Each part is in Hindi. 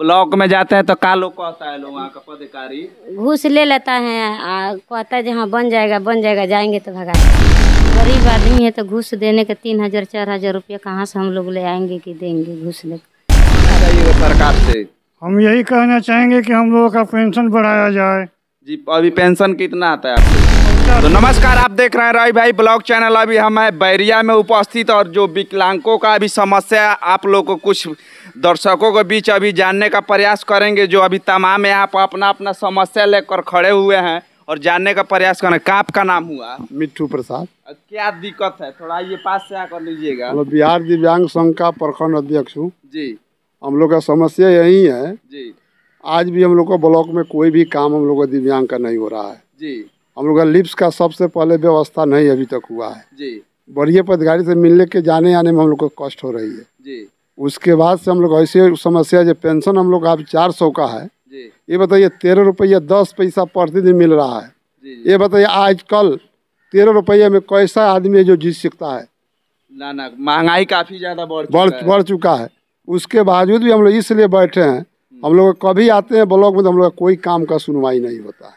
ब्लॉक में जाते हैं तो का लोग कहता है लोग वहाँ का पदाधिकारी घूस ले लेता है आ, कहता है हाँ बन जाएगा बन जाएगा जाएंगे तो भगा गरीब आदमी है तो घूस देने के तीन हजार चार हजार रुपया कहाँ से हम लोग ले आएंगे कि देंगे घूस ले अच्छा, सरकार से हम यही कहना चाहेंगे कि हम लोगों का पेंशन बढ़ाया जाए जी अभी पेंशन कितना आता है आपको तो नमस्कार आप देख रहे हैं रवि भाई ब्लॉग चैनल अभी हम है बैरिया में उपस्थित और जो विकलांगों का अभी समस्या आप लोग को कुछ दर्शकों के बीच अभी जानने का प्रयास करेंगे जो अभी तमाम यहाँ पर अपना अपना समस्या लेकर खड़े हुए हैं और जानने का प्रयास करें का आपका नाम हुआ मिट्टू प्रसाद क्या दिक्कत है थोड़ा ये पास से आकर लीजिएगा बिहार दिव्यांग संघ का प्रखंड अध्यक्ष हूँ जी हम लोग का समस्या यही है जी आज भी हम लोग को ब्लॉक में कोई भी काम हम लोग का दिव्यांग का नहीं हो रहा है जी हम लोग का लिप्स का सबसे पहले व्यवस्था नहीं अभी तक हुआ है जी बढ़िया पदघारी से मिलने के जाने आने में हम लोग को कष्ट हो रही है जी उसके बाद से हम लोग ऐसे समस्या जो पेंशन हम लोग अभी चार सौ का है ये बताइए तेरह रुपया दस पैसा प्रतिदिन मिल रहा है ये बताइए आजकल तेरह रुपये में कैसा आदमी है जो जीत सकता है ना ना महंगाई काफ़ी ज़्यादा बढ़ बढ़ बढ़ चुका है उसके बावजूद भी हम लोग इसलिए बैठे हैं हम्म। हम लोग कभी आते हैं ब्लॉक में तो हम लोग कोई काम का सुनवाई नहीं होता है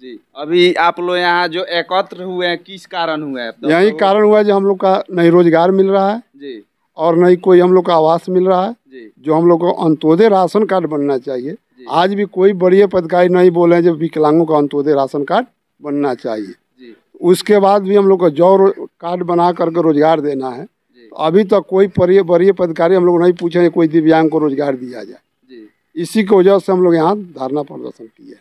जी अभी आप लोग यहाँ जो एकत्र हुए हैं किस कारण हुआ है तो यही कारण हुआ है जो हम लोग का नहीं रोजगार मिल रहा है जी और न ही कोई हम लोग का आवास मिल रहा है जो हम लोग को अंत्योदय राशन कार्ड बनना चाहिए आज भी कोई बड़ी पदकारी नहीं बोले जब विकलांगों का अंत्योदय राशन कार्ड बनना चाहिए उसके बाद भी हम लोग को जौ कार्ड बना करके रोजगार देना है तो अभी तक तो कोई बड़ी बड़ी पदकारी हम लोग नहीं पूछे कोई दिव्यांग को रोजगार दिया जाए इसी की वजह से हम लोग यहाँ धरना प्रदर्शन है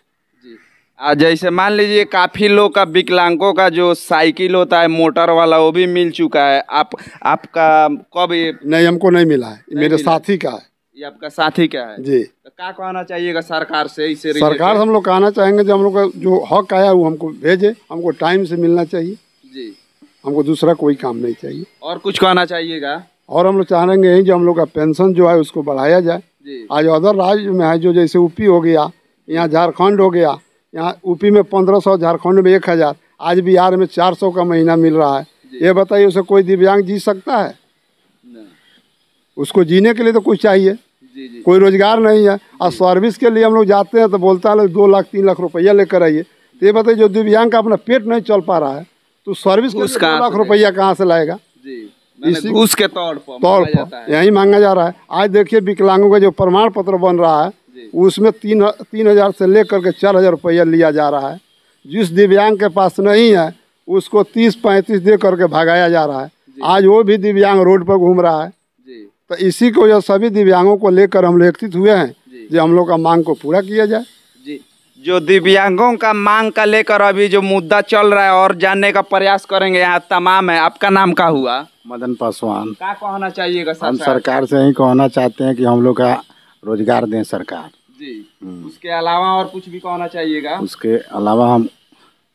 जैसे मान लीजिए काफ़ी लोग का विकलांगों का जो साइकिल होता है मोटर वाला वो भी मिल चुका है आप आपका कब नहीं हमको नहीं मिला है नहीं मेरे साथी का है ये आपका साथी का है जी तो क्या कहना चाहिएगा सरकार से इसे सरकार हम लोग कहना चाहेंगे जो हम लोग का जो हक आया वो हमको भेजे हमको टाइम से मिलना चाहिए जी हमको दूसरा कोई काम नहीं चाहिए और कुछ कहना चाहिएगा और हम लोग चाह रहे हैं जो हम लोग का पेंशन जो है उसको बढ़ाया जाए आज अदर राज्य में है जो जैसे यूपी हो गया यहाँ झारखंड हो गया यहाँ यूपी में पंद्रह सौ झारखंड में एक हज़ार आज बिहार में चार सौ का महीना मिल रहा है ये बताइए उसे कोई दिव्यांग जी सकता है उसको जीने के लिए तो कुछ चाहिए जी जी। कोई रोज़गार नहीं है और सर्विस के लिए हम लोग जाते हैं तो बोलता है दो लाख तीन लाख रुपया लेकर आइए तो ये बताइए जो दिव्यांग का अपना पेट नहीं चल पा रहा है तो सर्विस के लिए दो लाख तो रुपया कहाँ से लाएगा इसी उसके तौर पर तौर पर यही मांगा जा रहा है आज देखिए विकलांगों का जो प्रमाण पत्र बन रहा है उसमें तीन तीन हज़ार से लेकर के चार हज़ार रुपया लिया जा रहा है जिस दिव्यांग के पास नहीं है उसको तीस पैंतीस दे करके भगाया जा रहा है आज वो भी दिव्यांग रोड पर घूम रहा है तो इसी को जो सभी दिव्यांगों को लेकर हम लोग हुए हैं जो हम लोग का मांग को पूरा किया जाए जो दिव्यांगों का मांग का लेकर अभी जो मुद्दा चल रहा है और जानने का प्रयास करेंगे यहाँ तमाम है आपका नाम का हुआ मदन पासवान क्या कहना चाहिएगा हम सरकार से ही कहना चाहते हैं कि हम लोग का रोजगार दें सरकार जी हम्म। उसके अलावा और कुछ भी कहना चाहिएगा उसके अलावा हम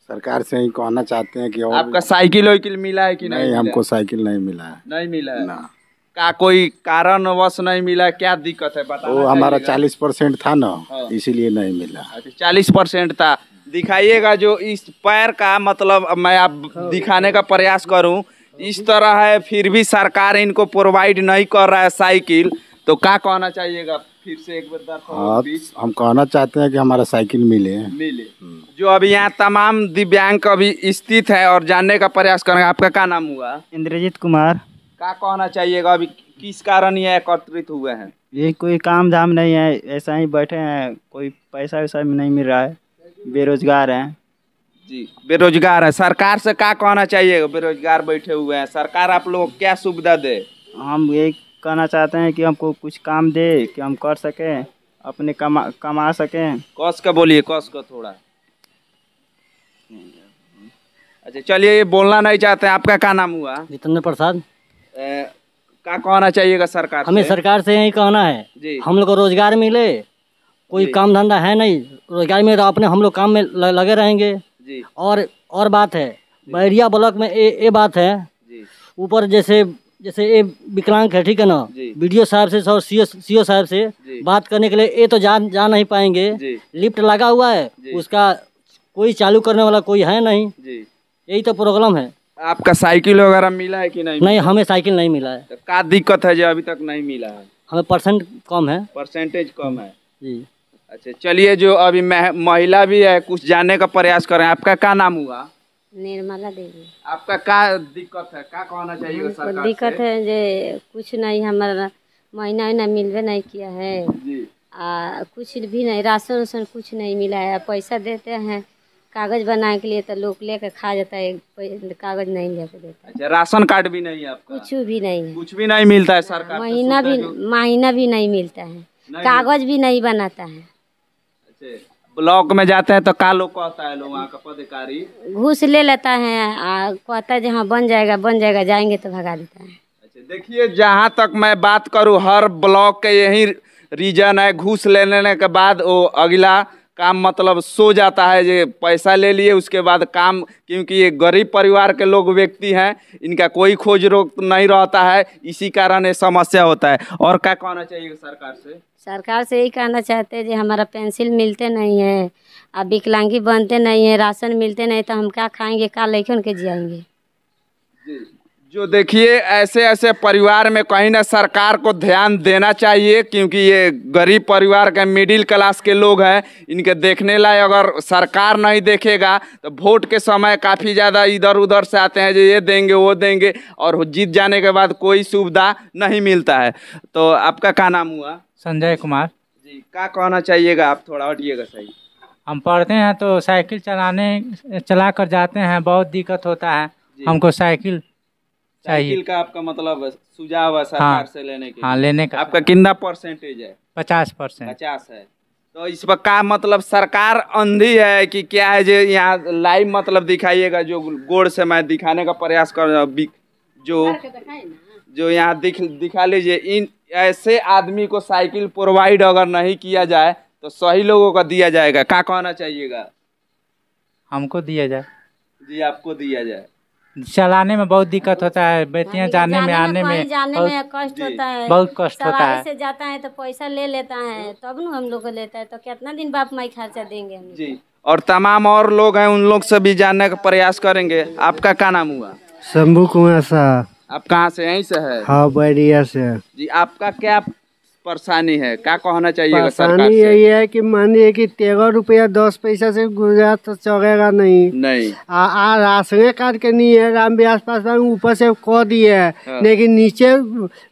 सरकार से ही कहना चाहते हैं कि और आपका साइकिल वाइकिल मिला है कि नहीं, नहीं हमको साइकिल नहीं मिला है नहीं मिला है ना का कोई वश नहीं मिला क्या दिक्कत है वो हमारा चालीस परसेंट था ना हाँ। इसीलिए नहीं मिला अच्छा, चालीस परसेंट था दिखाइएगा जो इस पैर का मतलब मैं आप हाँ। दिखाने का प्रयास करूं इस तरह है फिर भी सरकार इनको प्रोवाइड नहीं कर रहा है साइकिल तो क्या कहना चाहिएगा फिर से एक बार हाँ, हम कहना चाहते हैं कि हमारा साइकिल मिले मिले हम्म। जो अभी यहाँ तमाम दिव्यांग अभी स्थित है और जानने का प्रयास करेंगे आपका क्या नाम हुआ इंद्रजीत कुमार क्या कहना चाहिएगा अभी किस कारण ये एकत्रित हुए हैं ये कोई काम धाम नहीं है ऐसा ही बैठे हैं कोई पैसा वैसा भी नहीं मिल रहा है बेरोजगार हैं जी बेरोजगार है सरकार से क्या कहना चाहिए बेरोजगार बैठे हुए हैं सरकार आप लोग क्या सुविधा दे हम एक कहना चाहते हैं कि हमको कुछ काम दे कि हम कर सकें अपने कमा कमा सकें कौस का बोलिए कौस का थोड़ा अच्छा चलिए ये बोलना नहीं चाहते हैं आपका क्या नाम हुआ जितेंद्र प्रसाद क्या कहना चाहिएगा सरकार हमें सरकार से यही कहना है जी हम लोग को रोजगार मिले कोई काम धंधा है नहीं रोजगार मिले तो अपने हम लोग काम में लगे रहेंगे जी और और बात है बैरिया ब्लॉक में ये बात है ऊपर जैसे जैसे ये विकलांग है ठीक है ना वीडियो साहब से और सीओ साहब से बात करने के लिए ये तो जा जा नहीं पाएंगे लिफ्ट लगा हुआ है उसका कोई चालू करने वाला कोई है नहीं यही तो प्रॉब्लम है आपका साइकिल वगैरह मिला है कि नहीं नहीं हमें साइकिल नहीं मिला है तो क्या दिक्कत है जो अभी तक नहीं मिला है हमें परसेंट कम है परसेंटेज कम है जी अच्छा चलिए जो अभी महिला भी है कुछ जानने का प्रयास करें आपका क्या नाम हुआ निर्मला देवी आपका क्या दिक्कत है क्या कहना चाहिए सरकार दिक्कत है जे कुछ नहीं हमारा महीना उहीना मिलवे नहीं किया है जी। आ, कुछ भी नहीं राशन उशन कुछ नहीं मिला है पैसा देते हैं कागज बनाने के लिए तो लोग लेकर खा जाता है कागज नहीं लेकर देता अच्छा राशन कार्ड भी नहीं है कुछ भी नहीं है कुछ भी नहीं मिलता है सरकार महीना भी महीना भी नहीं मिलता है कागज भी नहीं बनाता है अच्छा। ब्लॉक में जाते हैं तो का लोग कहता है लोग वहाँ का पदाधिकारी घूस ले लेता है कहता है जहाँ बन जाएगा बन जाएगा जाएंगे तो भगा देता है अच्छा देखिए जहाँ तक मैं बात करूँ हर ब्लॉक के यही रीजन है घूस लेने के बाद वो अगला काम मतलब सो जाता है ये पैसा ले लिए उसके बाद काम क्योंकि ये गरीब परिवार के लोग व्यक्ति हैं इनका कोई खोज रोक नहीं रहता है इसी कारण ये समस्या होता है और क्या कहना चाहिए सरकार से सरकार से यही कहना चाहते हैं जी हमारा पेंसिल मिलते नहीं है अब विकलांगी बनते नहीं है राशन मिलते नहीं तो हम क्या खाएंगे क्या लेके उनके जियेंगे जी जो देखिए ऐसे ऐसे परिवार में कहीं ना सरकार को ध्यान देना चाहिए क्योंकि ये गरीब परिवार के मिडिल क्लास के लोग हैं इनके देखने लायक अगर सरकार नहीं देखेगा तो वोट के समय काफ़ी ज़्यादा इधर उधर से आते हैं जो ये देंगे वो देंगे और जीत जाने के बाद कोई सुविधा नहीं मिलता है तो आपका क्या नाम हुआ संजय कुमार जी क्या कहना चाहिएगा आप थोड़ा हटिएगा सही हम पढ़ते हैं तो साइकिल चलाने चला कर जाते हैं बहुत दिक्कत होता है हमको साइकिल चाहिए का आपका मतलब सुझाव है सरकार हाँ, से लेने के हाँ लेने का आपका कितना परसेंटेज है पचास परसेंट पचास है तो इस पर का मतलब सरकार अंधी है कि क्या है जो यहाँ लाइव मतलब दिखाइएगा जो गोड़ से मैं दिखाने का प्रयास कर रहा हूँ जो जो यहाँ दिख दिखा लीजिए इन ऐसे आदमी को साइकिल प्रोवाइड अगर नहीं किया जाए तो सही लोगों का दिया जाएगा क्या कहना चाहिएगा हमको दिया जाए जी आपको दिया जाए चलाने में बहुत दिक्कत होता है बेटिया जाने, जाने में आने में जाने में कष्ट होता है बहुत कष्ट होता है से जाता है तो पैसा ले लेता है तब न हम लोग को लेता है तो कितना दिन बाप माई खर्चा देंगे हम जी और तमाम और लोग हैं उन लोग से भी जानने का प्रयास करेंगे आपका क्या नाम हुआ शंभू कुमार साहब आप कहाँ से यहीं से है हाँ बैरिया से जी आपका क्या परेशानी है क्या कहना चाहिए परेशानी यही है कि मानिए कि तेरह रुपया दस पैसा से गुजरात तो चलेगा नहीं नहीं आ, राशन कार्ड के नहीं है राम विलास पास ऊपर से कह दिए है हाँ। लेकिन नीचे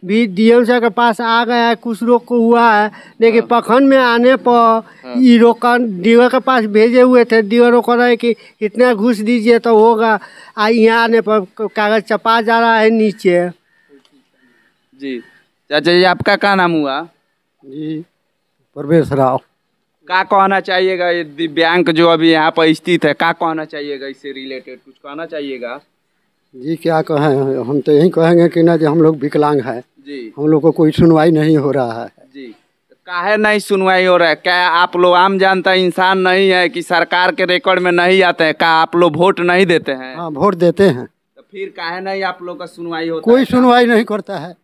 भी डीएम सर के पास आ गया है कुछ लोग को हुआ है लेकिन हाँ। पखन में आने पर ये हाँ। रोकन डीओ के पास भेजे हुए थे डीओ रोक रहे कि इतना घुस दीजिए तो होगा आ यहाँ आने पर कागज चपा जा रहा है नीचे जी चाचा जी आपका क्या नाम हुआ जी परवेश राव क्या कहना चाहिएगा ये दिव्यांग जो अभी यहाँ पर स्थित है क्या कहना चाहिएगा इससे रिलेटेड कुछ कहना चाहिएगा जी क्या कहें हम तो यही कहेंगे कि ना जो हम लोग विकलांग हैं जी हम लोग को कोई सुनवाई नहीं हो रहा है जी काहे नहीं सुनवाई हो रहा है क्या आप लोग आम जनता इंसान नहीं है कि सरकार के रिकॉर्ड में नहीं आते हैं क्या आप लोग वोट नहीं देते हैं वोट हाँ, देते हैं तो फिर काहे नहीं आप लोग का सुनवाई होता कोई सुनवाई नहीं करता है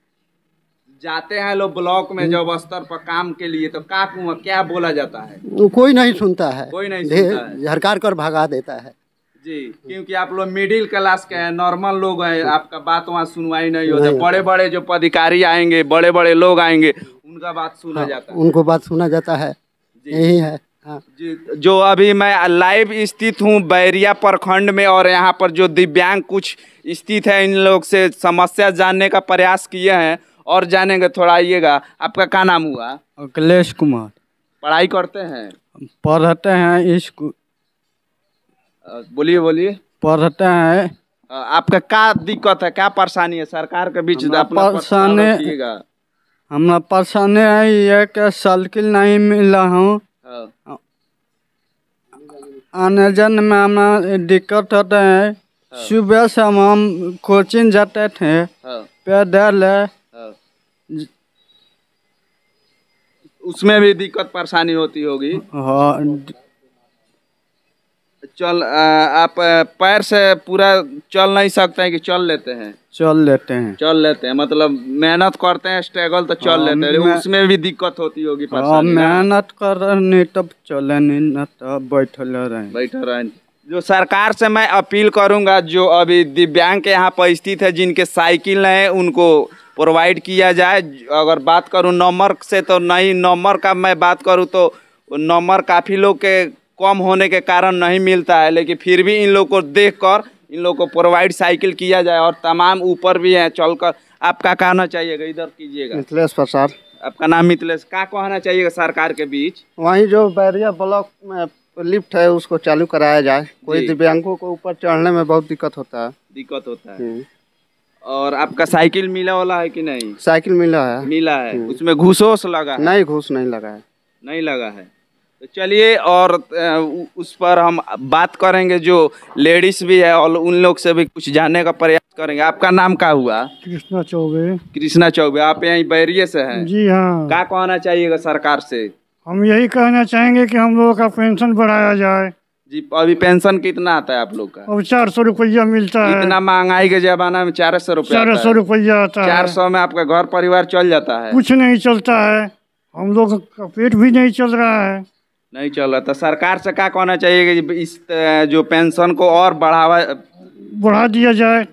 जाते हैं लोग ब्लॉक में जब स्तर पर काम के लिए तो का क्या बोला जाता है कोई नहीं सुनता है कोई नहीं सुनता है झरकार कर भगा देता है जी क्योंकि आप लोग मिडिल क्लास के हैं नॉर्मल लोग हैं आपका बात वहाँ सुनवाई नहीं होता बड़े बड़े जो पदाधिकारी आएंगे बड़े बड़े लोग आएंगे उनका बात सुना हाँ, जाता है उनको बात सुना जाता है यही है हाँ। जी जो अभी मैं लाइव स्थित हूँ बैरिया प्रखंड में और यहाँ पर जो दिव्यांग कुछ स्थित है इन लोग से समस्या जानने का प्रयास किए हैं और जानेंगे थोड़ा आइएगा आपका क्या नाम हुआ अखिलेश कुमार पढ़ाई करते हैं पढ़ते हैं बोलिए बोलिए पढ़ते हैं आपका क्या दिक्कत है क्या परेशानी है सरकार के बीच परेशानी हमारा परेशानी है ये कि साइकिल नहीं मिला हूँ हाँ। आने जाने में हमें दिक्कत होते है हाँ। सुबह से हम कोचिंग जाते थे हाँ। पैदल उसमें भी दिक्कत परेशानी होती होगी हाँ चल आप पैर से पूरा चल नहीं सकते हैं कि चल लेते हैं चल लेते हैं चल लेते हैं मतलब मेहनत करते हैं स्ट्रगल तो चल हाँ, लेते हैं उसमें भी दिक्कत होती होगी हाँ, हाँ। मेहनत कर रहे तब चले नहीं तब बैठल रहें बैठल रहें जो सरकार से मैं अपील करूंगा जो अभी दिव्यांग के यहाँ पर स्थित है जिनके साइकिल हैं उनको प्रोवाइड किया जाए अगर बात करूँ नंबर से तो नहीं नंबर का मैं बात करूँ तो नंबर काफ़ी लोग के कम होने के कारण नहीं मिलता है लेकिन फिर भी इन लोग को देख कर इन लोग को प्रोवाइड साइकिल किया जाए और तमाम ऊपर भी हैं चल कर आपका कहना चाहिएगा इधर कीजिएगा मिथिलेश प्रसाद आपका नाम मिथिलेश क्या कहना चाहिएगा सरकार के बीच वहीं जो बैरिया ब्लॉक में लिफ्ट है उसको चालू कराया जाए कोई दिव्यांगों को ऊपर चढ़ने में बहुत दिक्कत होता है दिक्कत होता है हम्म। और आपका साइकिल मिला वाला है कि नहीं साइकिल मिला है मिला है हम्म। उसमें घूस वूस लगा है? नहीं घूस नहीं लगा है नहीं लगा है तो चलिए और उस पर हम बात करेंगे जो लेडीज भी है और उन लोग से भी कुछ जानने का प्रयास करेंगे आपका नाम क्या हुआ कृष्णा चौबे कृष्णा चौबे आप यही बैरिए से हैं जी हाँ क्या कहना चाहिएगा सरकार से हम यही कहना चाहेंगे कि हम लोगों का पेंशन बढ़ाया जाए जी अभी पेंशन कितना आता है आप लोग का अब चार सौ रुपया मिलता है इतना महंगाई के जमाना में चार सौ रुपया चार सौ रुपया आता है चार सौ में आपका घर परिवार चल जाता है कुछ नहीं चलता है हम लोग का पेट भी नहीं चल रहा है नहीं चल रहा तो सरकार से क्या कहना चाहिए कि इस जो पेंशन को और बढ़ावा बढ़ा दिया जाए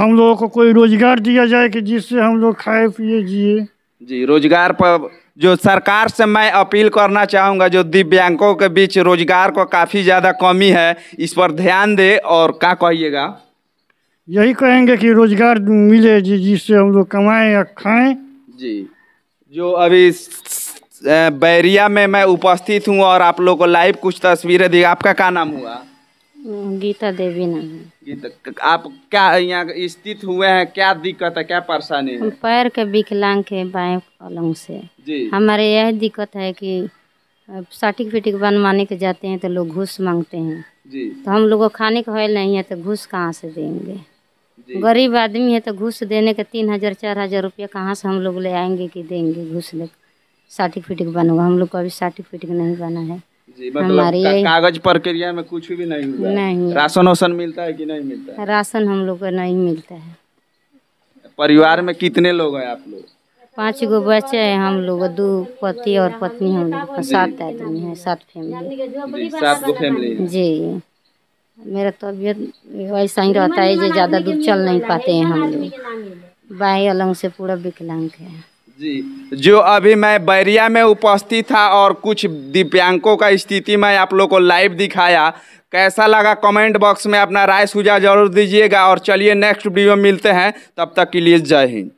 हम लोगों को कोई रोजगार दिया जाए कि जिससे हम लोग खाए पिए जिए जी रोजगार पर जो सरकार से मैं अपील करना चाहूँगा जो दिव्यांगों के बीच रोजगार को काफ़ी ज़्यादा कमी है इस पर ध्यान दे और क्या कहिएगा यही कहेंगे कि रोजगार मिले जिससे हम लोग कमाएँ या खाएँ जी जो अभी बैरिया में मैं उपस्थित हूँ और आप लोग को लाइव कुछ तस्वीरें दी आपका क्या नाम हुआ गीता देवी नाम है आप क्या यहाँ स्थित हुए हैं क्या दिक्कत है क्या परेशानी है पैर के विकलांग के बाएं कलम से जी हमारे यह दिक्कत है कि सर्टिफिकेट बनवाने के जाते हैं तो लोग घूस मांगते हैं जी तो हम लोग खाने का हल नहीं है तो घूस कहाँ से देंगे गरीब आदमी है तो घूस देने के तीन हजार चार हजार रुपया कहाँ से हम लोग ले आएंगे कि देंगे घूस ले सर्टिफिकेट बनवा हम लोग को अभी सर्टिफिकेट नहीं बना है जी मतलब का, कागज प्रक्रिया में कुछ भी नहीं हुआ नहीं राशन वासन मिलता है कि नहीं मिलता है? राशन हम लोग का नहीं मिलता है परिवार में कितने लोग हैं आप लोग पाँच गो बच्चे हैं हम लोग दो पति और पत्नी हम लोग सात आदमी है सात फैमिली सात गो फैमिली जी मेरा तबीयत ऐसा ही रहता है जो ज़्यादा दूर चल नहीं पाते हैं हम लोग बाई अलग से पूरा विकलांग है जी जो अभी मैं बैरिया में उपस्थित था और कुछ दिव्यांगों का स्थिति मैं आप लोग को लाइव दिखाया कैसा लगा कमेंट बॉक्स में अपना राय सुझाव जरूर दीजिएगा और चलिए नेक्स्ट वीडियो मिलते हैं तब तक के लिए जय हिंद